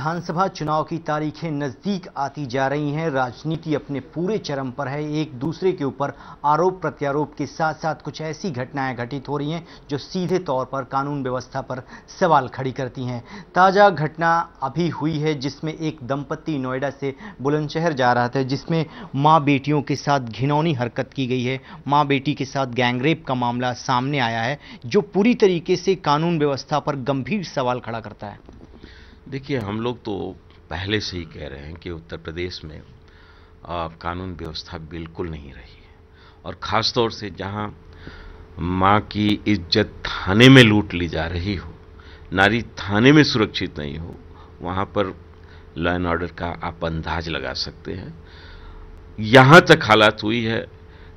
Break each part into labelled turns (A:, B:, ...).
A: विधानसभा चुनाव की तारीखें नज़दीक आती जा रही हैं राजनीति अपने पूरे चरम पर है एक दूसरे के ऊपर आरोप प्रत्यारोप के साथ साथ कुछ ऐसी घटनाएं घटित हो रही हैं जो सीधे तौर पर कानून व्यवस्था पर सवाल खड़ी करती हैं ताज़ा घटना अभी हुई है जिसमें एक दंपत्ति नोएडा से बुलंदशहर जा रहा था जिसमें माँ बेटियों के साथ घिनौनी हरकत की गई है माँ बेटी के साथ गैंगरेप का मामला सामने आया है जो पूरी तरीके से कानून व्यवस्था पर गंभीर सवाल खड़ा करता है
B: देखिए हम लोग तो पहले से ही कह रहे हैं कि उत्तर प्रदेश में आ, कानून व्यवस्था बिल्कुल नहीं रही है और ख़ास तौर से जहाँ माँ की इज्जत थाने में लूट ली जा रही हो नारी थाने में सुरक्षित नहीं हो वहाँ पर लॉ एंड ऑर्डर का आप अंदाज लगा सकते हैं यहाँ तक हालात हुई है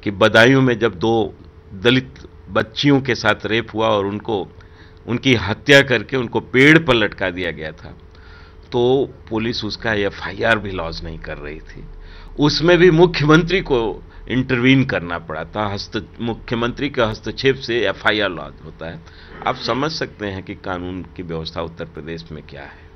B: कि बदायूं में जब दो दलित बच्चियों के साथ रेप हुआ और उनको उनकी हत्या करके उनको पेड़ पर लटका दिया गया था तो पुलिस उसका एफआईआर भी लॉज नहीं कर रही थी उसमें भी मुख्यमंत्री को इंटरवीन करना पड़ा था हस्त मुख्यमंत्री के हस्तक्षेप से एफआईआर लॉज होता है आप समझ सकते हैं कि कानून की व्यवस्था उत्तर प्रदेश में क्या है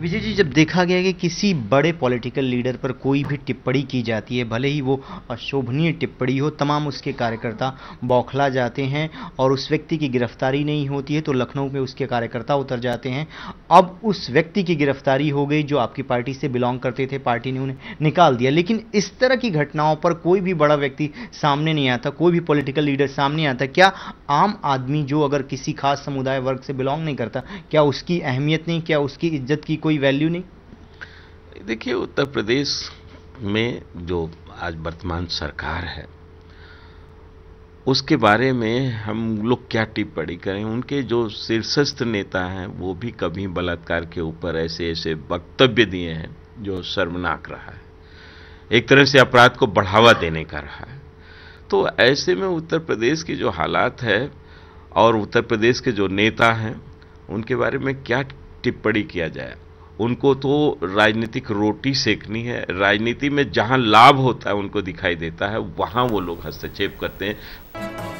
A: विजय जी जब देखा गया कि किसी बड़े पॉलिटिकल लीडर पर कोई भी टिप्पणी की जाती है भले ही वो अशोभनीय टिप्पणी हो तमाम उसके कार्यकर्ता बौखला जाते हैं और उस व्यक्ति की गिरफ्तारी नहीं होती है तो लखनऊ में उसके कार्यकर्ता उतर जाते हैं अब उस व्यक्ति की गिरफ्तारी हो गई जो आपकी पार्टी से बिलोंग करते थे पार्टी ने उन्हें निकाल दिया लेकिन इस तरह की घटनाओं पर कोई भी बड़ा व्यक्ति सामने नहीं आता कोई भी पॉलिटिकल लीडर सामने आता क्या आम आदमी जो अगर किसी खास समुदाय वर्ग से बिलोंग नहीं करता क्या उसकी अहमियत नहीं क्या उसकी इज्जत की कोई वैल्यू नहीं
B: देखिए उत्तर प्रदेश में जो आज वर्तमान सरकार है उसके बारे में हम लोग क्या टिप्पणी करें उनके जो शीर्षस्थ नेता हैं वो भी कभी बलात्कार के ऊपर ऐसे ऐसे वक्तव्य दिए हैं जो शर्मनाक रहा है एक तरह से अपराध को बढ़ावा देने का रहा है तो ऐसे में उत्तर प्रदेश की जो हालात है और उत्तर प्रदेश के जो नेता हैं उनके बारे में क्या टिप्पणी किया जाए उनको तो राजनीतिक रोटी सेकनी है राजनीति में जहां लाभ होता है उनको दिखाई देता है वहां वो लोग हस्तक्षेप करते हैं